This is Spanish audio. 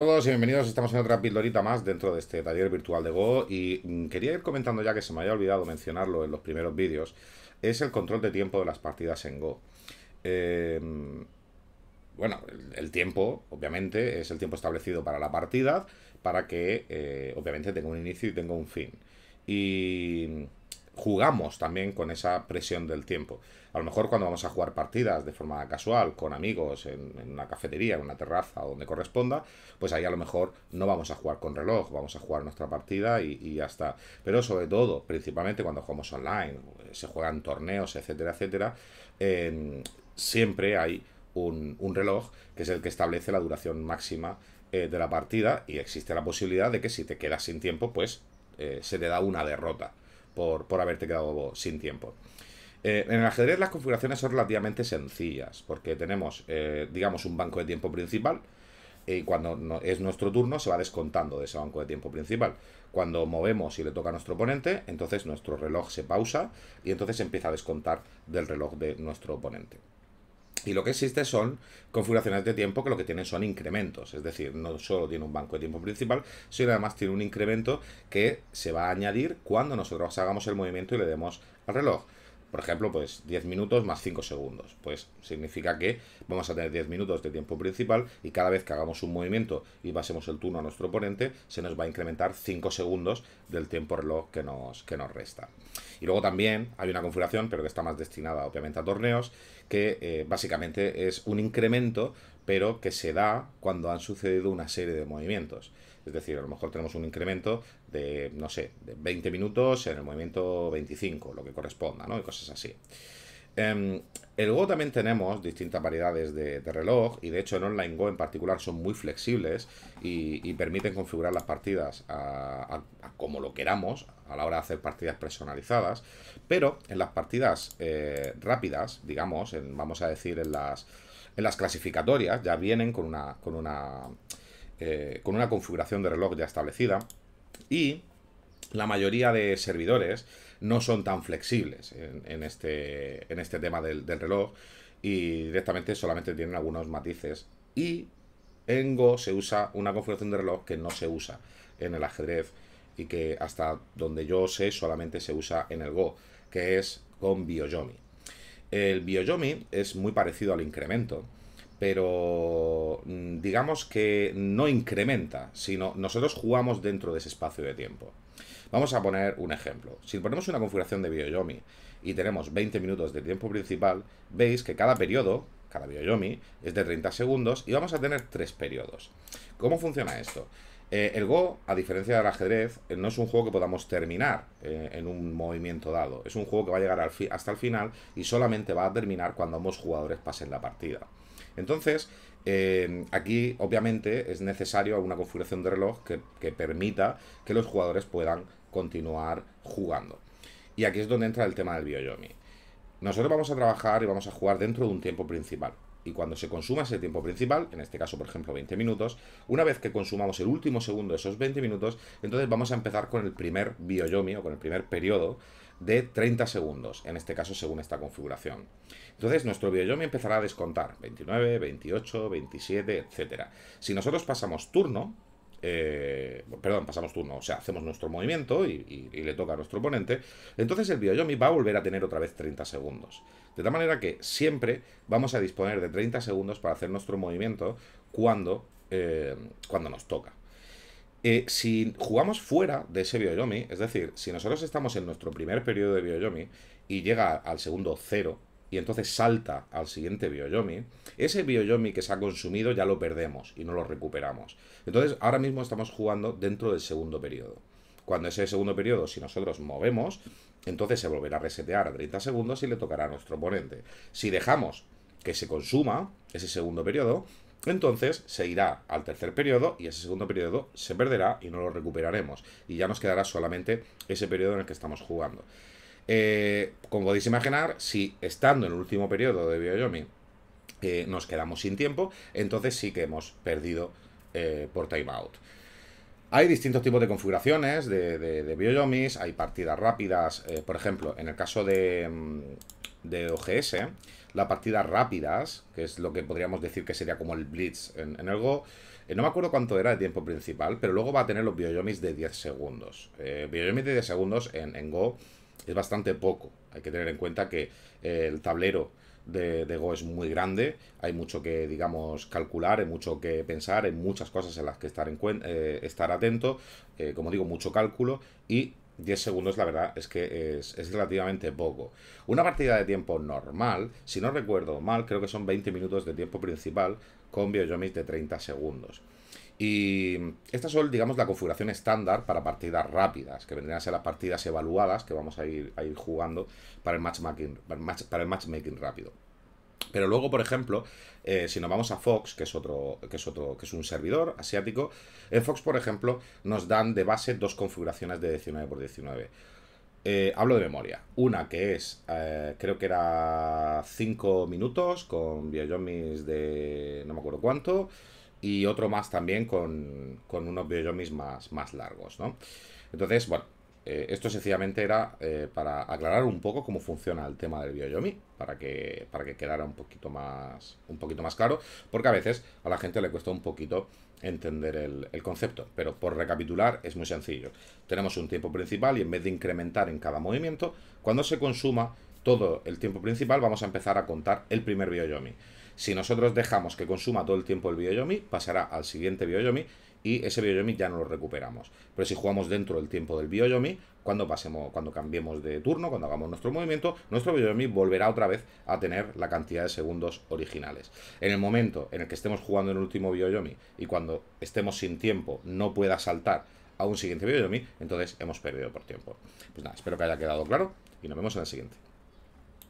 a todos y bienvenidos. Estamos en otra pildorita más dentro de este taller virtual de Go y mm, quería ir comentando ya que se me había olvidado mencionarlo en los primeros vídeos, es el control de tiempo de las partidas en Go. Eh, bueno, el tiempo, obviamente, es el tiempo establecido para la partida para que, eh, obviamente, tenga un inicio y tenga un fin. Y jugamos también con esa presión del tiempo. A lo mejor cuando vamos a jugar partidas de forma casual, con amigos, en, una cafetería, en una terraza o donde corresponda, pues ahí a lo mejor no vamos a jugar con reloj, vamos a jugar nuestra partida y, ya está. Pero sobre todo, principalmente cuando jugamos online, se juegan torneos, etcétera, etcétera, em, siempre hay un, reloj que es el que establece la duración máxima eh, de la partida y existe la posibilidad de que si te quedas sin tiempo, pues eh, se te da una derrota por, por haberte quedado sin tiempo. Eh, en el ajedrez las configuraciones son relativamente sencillas, porque tenemos, eh, digamos, un banco de tiempo principal, y cuando es nuestro turno se va descontando de ese banco de tiempo principal. Cuando movemos y le toca a nuestro oponente, entonces nuestro reloj se pausa y entonces empieza a descontar del reloj de nuestro oponente. Y lo que existe son configuraciones de tiempo que lo que tienen son incrementos, es decir, no solo tiene un banco de tiempo principal, sino además tiene un incremento que se va a añadir cuando nosotros hagamos el movimiento y le demos al reloj. Por ejemplo, pues 10 minutos más 5 segundos. Pues significa que vamos a tener 10 minutos de tiempo principal y cada vez que hagamos un movimiento y pasemos el turno a nuestro oponente, se nos va a incrementar 5 segundos del tiempo reloj que nos, que nos resta. Y luego también hay una configuración, pero que está más destinada obviamente a torneos, que eh, básicamente es un incremento pero que se da cuando han sucedido una serie de movimientos. Es decir, a lo mejor tenemos un incremento de, no sé, de 20 minutos en el movimiento 25, lo que corresponda, ¿no? Y cosas así en em, el Go también tenemos distintas variedades de, reloj y de hecho en Online Go en particular son muy flexibles y, permiten configurar las partidas como lo queramos a la hora de hacer partidas personalizadas, pero en las partidas eh, rápidas, digamos, vamos a decir en las, en las clasificatorias, ya vienen con una, con una, eh, con una configuración de reloj ya establecida y la mayoría de servidores no son tan flexibles en, este, este, tema del, reloj y directamente solamente tienen algunos matices. Y en Go se usa una configuración de reloj que no se usa en el ajedrez y que hasta donde yo sé solamente se usa en el Go, que es con Bioyomi. El Bioyomi es muy parecido al incremento, pero mm, digamos que no incrementa, sino nosotros jugamos dentro de ese espacio de tiempo. Vamos a poner un ejemplo. Si ponemos una configuración de Yomi y tenemos 20 minutos de tiempo principal, veis que cada periodo, cada Yomi, es de 30 segundos y vamos a tener tres periodos. ¿Cómo funciona esto? Eh, el Go, a diferencia del ajedrez, eh, no es un juego que podamos terminar eh, en un movimiento dado. Es un juego que va a llegar hasta el final y solamente va a terminar cuando ambos jugadores pasen la partida. Entonces, eh, aquí obviamente es necesario una configuración de reloj que, que permita que los jugadores puedan continuar jugando. Y aquí es donde entra el tema del Bioyomi. Nosotros vamos a trabajar y vamos a jugar dentro de un tiempo principal. Y cuando se consuma ese tiempo principal, en este caso por ejemplo 20 minutos, una vez que consumamos el último segundo de esos 20 minutos, entonces vamos a empezar con el primer bioyomi o con el primer periodo de 30 segundos, en este caso según esta configuración. Entonces nuestro me empezará a descontar 29, 28, 27, etcétera Si nosotros pasamos turno, eh, perdón, pasamos turno, o sea, hacemos nuestro movimiento y, le toca a nuestro oponente, entonces el me va a volver a tener otra vez 30 segundos. De tal manera que siempre vamos a disponer de 30 segundos para hacer nuestro movimiento cuando, eh, cuando nos toca. Eh, si jugamos fuera de ese Bioyomi, es decir, si nosotros estamos en nuestro primer periodo de Bioyomi y llega al segundo cero, y entonces salta al siguiente Bioyomi, ese Bioyomi que se ha consumido ya lo perdemos y no lo recuperamos. Entonces, ahora mismo estamos jugando dentro del segundo periodo. Cuando ese segundo periodo, si nosotros movemos, entonces se volverá a resetear a 30 segundos y le tocará a nuestro oponente. Si dejamos que se consuma ese segundo periodo, entonces se irá al tercer periodo y ese segundo periodo se perderá y no lo recuperaremos. Y ya nos quedará solamente ese periodo en el que estamos jugando. Eh, como podéis imaginar, si estando en el último periodo de Bioyomi eh, nos quedamos sin tiempo, entonces sí que hemos perdido eh, por timeout. Hay distintos tipos de configuraciones de, de Bioyomis, hay partidas rápidas, por ejemplo, en el caso de... Mm, de OGS, la partida rápidas, que es lo que podríamos decir que sería como el Blitz en, en el Go. Eh, no me acuerdo cuánto era el tiempo principal, pero luego va a tener los bioyomis de 10 segundos. Eh, bioyomis de 10 segundos en, Go es bastante poco. Hay que tener en cuenta que eh, el tablero de, Go es muy grande, hay mucho que, digamos, calcular, hay mucho que pensar, hay muchas cosas en las que estar, en eh, estar atento, como digo, mucho cálculo y 10 segundos, la verdad, es que es, relativamente poco. Una partida de tiempo normal, si no recuerdo mal, creo que son 20 minutos de tiempo principal con BioJomis de 30 segundos. Y estas son, digamos, la configuración estándar para partidas rápidas, que vendrían a ser las partidas evaluadas que vamos a ir, a ir jugando para el matchmaking, para el matchmaking rápido. Pero luego, por ejemplo, eh, si nos vamos a Fox, que es otro, que es otro, que es un servidor asiático, en Fox, por ejemplo, nos dan de base dos configuraciones de 19x19. Eh, hablo de memoria. Una que es, eh, creo que era 5 minutos con biojomis de no me acuerdo cuánto. Y otro más también con, con unos biojomis más, más largos, ¿no? Entonces, bueno, eh, esto sencillamente era eh, para aclarar un poco cómo funciona el tema del BioYomi, para que, para que quedara un poquito, más, un poquito más claro, porque a veces a la gente le cuesta un poquito entender el, el concepto. Pero por recapitular, es muy sencillo. Tenemos un tiempo principal y en vez de incrementar en cada movimiento, cuando se consuma todo el tiempo principal, vamos a empezar a contar el primer BioYomi. Si nosotros dejamos que consuma todo el tiempo el BioYomi, pasará al siguiente BioYomi y ese Bioyomi ya no lo recuperamos. Pero si jugamos dentro del tiempo del Bioyomi, cuando pasemos, cuando cambiemos de turno, cuando hagamos nuestro movimiento, nuestro Bioyomi volverá otra vez a tener la cantidad de segundos originales. En el momento en el que estemos jugando el último Bioyomi y cuando estemos sin tiempo no pueda saltar a un siguiente Bioyomi, entonces hemos perdido por tiempo. Pues nada, espero que haya quedado claro y nos vemos en el siguiente.